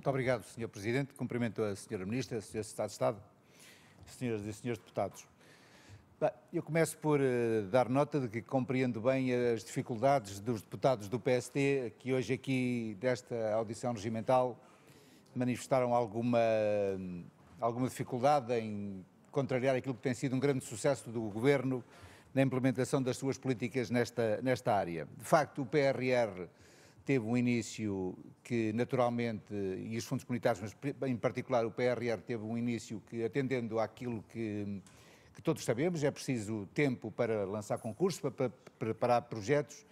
Muito obrigado, Sr. Presidente. Cumprimento a Sra. Ministra, a Sra. Secretária de Estado, Sras. e Srs. Deputados. Bem, eu começo por uh, dar nota de que compreendo bem as dificuldades dos deputados do PST que hoje aqui, desta audição regimental, manifestaram alguma, alguma dificuldade em contrariar aquilo que tem sido um grande sucesso do Governo na implementação das suas políticas nesta, nesta área. De facto, o PRR teve um início que naturalmente, e os fundos comunitários, mas em particular o PRR, teve um início que, atendendo àquilo que, que todos sabemos, é preciso tempo para lançar concursos, para, para preparar projetos,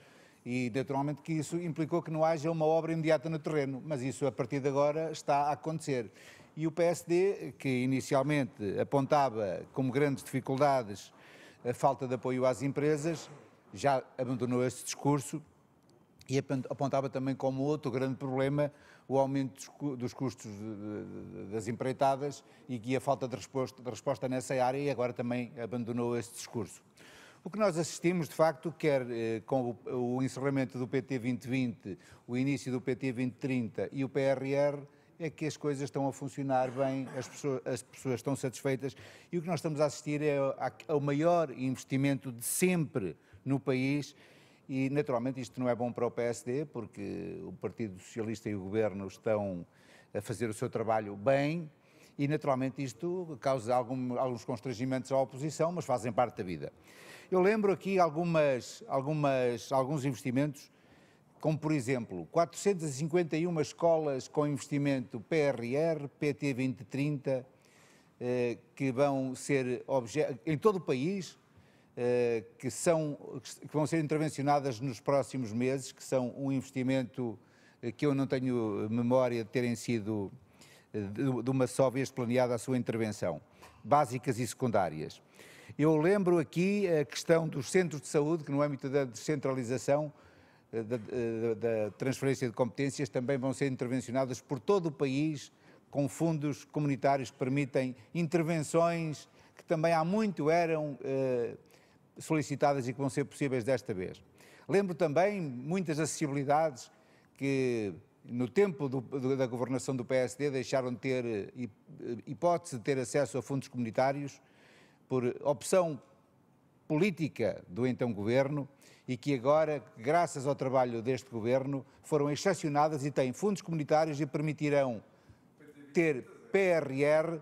e naturalmente que isso implicou que não haja uma obra imediata no terreno, mas isso a partir de agora está a acontecer. E o PSD, que inicialmente apontava como grandes dificuldades a falta de apoio às empresas, já abandonou esse discurso e apontava também como outro grande problema o aumento dos custos das empreitadas e a falta de resposta, de resposta nessa área, e agora também abandonou esse discurso. O que nós assistimos, de facto, quer eh, com o, o, encerramento do PT 2020, o início do PT 2030 e o PRR, é que as coisas estão a funcionar bem, as pessoas, as pessoas estão satisfeitas e o que nós estamos a assistir é o ao maior investimento de sempre no país e, naturalmente, isto não é bom para o PSD, porque o Partido Socialista e o Governo estão a fazer o seu trabalho bem, e naturalmente isto causa algum, alguns constrangimentos à oposição, mas fazem parte da vida. Eu lembro aqui algumas, algumas, alguns investimentos, como por exemplo, 451 escolas com investimento PRR, PT 2030, eh, que vão ser em todo o país, eh, que, são, que vão ser intervencionadas nos próximos meses, que são um investimento eh, que eu não tenho memória de terem sido eh, de uma só vez planeada a sua intervenção, básicas e secundárias. Eu lembro aqui a questão dos centros de saúde, que no âmbito da descentralização, da, da, da, transferência de competências, também vão ser intervencionadas por todo o país com fundos comunitários que permitem intervenções que também há muito eram eh, solicitadas e que vão ser possíveis desta vez. Lembro também muitas acessibilidades que no tempo do, do, da governação do PSD deixaram de ter eh, eh, hipótese de ter acesso a fundos comunitários por opção política do então governo e que agora, graças ao trabalho deste governo, foram excepcionadas e têm fundos comunitários e permitirão ter PRR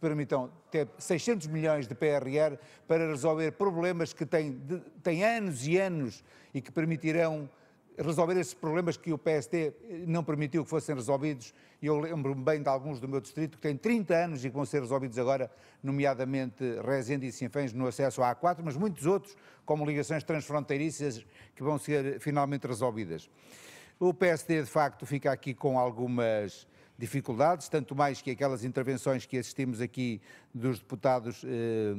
permitam ter 600 milhões de PRR para resolver problemas que têm, de, têm anos e anos e que permitirão resolver esses problemas que o PSD eh, não permitiu que fossem resolvidos. E eu lembro-me bem de alguns do meu distrito que têm 30 anos e que vão ser resolvidos agora, nomeadamente Rezende e Sinfãs no acesso à A4, mas muitos outros, como ligações transfronteiriças, que vão ser finalmente resolvidas. O PSD, de facto, fica aqui com algumas dificuldades, tanto mais que aquelas intervenções que assistimos aqui dos deputados eh,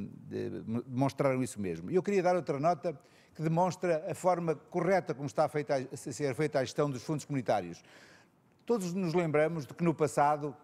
demonstraram isso mesmo. Eu queria dar outra nota que demonstra a forma correta como está feita a, a ser feita a gestão dos fundos comunitários. Todos nos lembramos de que no passado,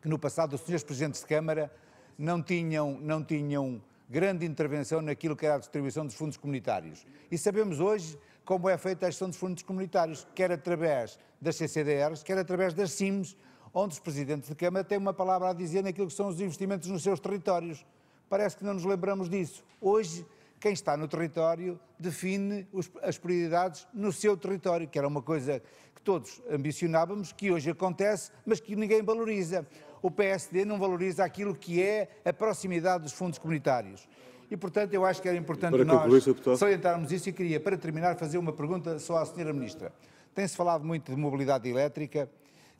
que no passado os senhores presidentes de Câmara não tinham, não tinham grande intervenção naquilo que era a distribuição dos fundos comunitários. E sabemos hoje como é feita a gestão dos fundos comunitários, quer através das CCDRs, quer através das CIMs, onde os presidentes de Câmara têm uma palavra a dizer naquilo que são os investimentos nos seus territórios. Parece que não nos lembramos disso. Hoje, quem está no território define os, as prioridades no seu território, que era uma coisa que todos ambicionávamos, que hoje acontece, mas que ninguém valoriza o PSD não valoriza aquilo que é a proximidade dos fundos comunitários. E, portanto, eu acho que era importante nós salientarmos isso e queria, para terminar, fazer uma pergunta só à Sra. Ministra. Tem-se falado muito de mobilidade elétrica,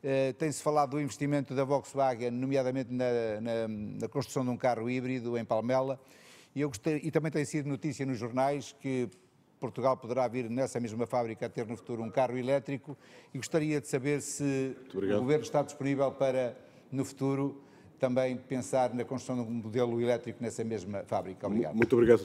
eh, tem-se falado do investimento da Volkswagen, nomeadamente na, na, na, construção de um carro híbrido em Palmela, e, eu gostei, e também tem sido notícia nos jornais que Portugal poderá vir nessa mesma fábrica a ter no futuro um carro elétrico, e gostaria de saber se o Governo está disponível para no futuro também pensar na construção de um modelo elétrico nessa mesma fábrica. Obrigado. Muito obrigado.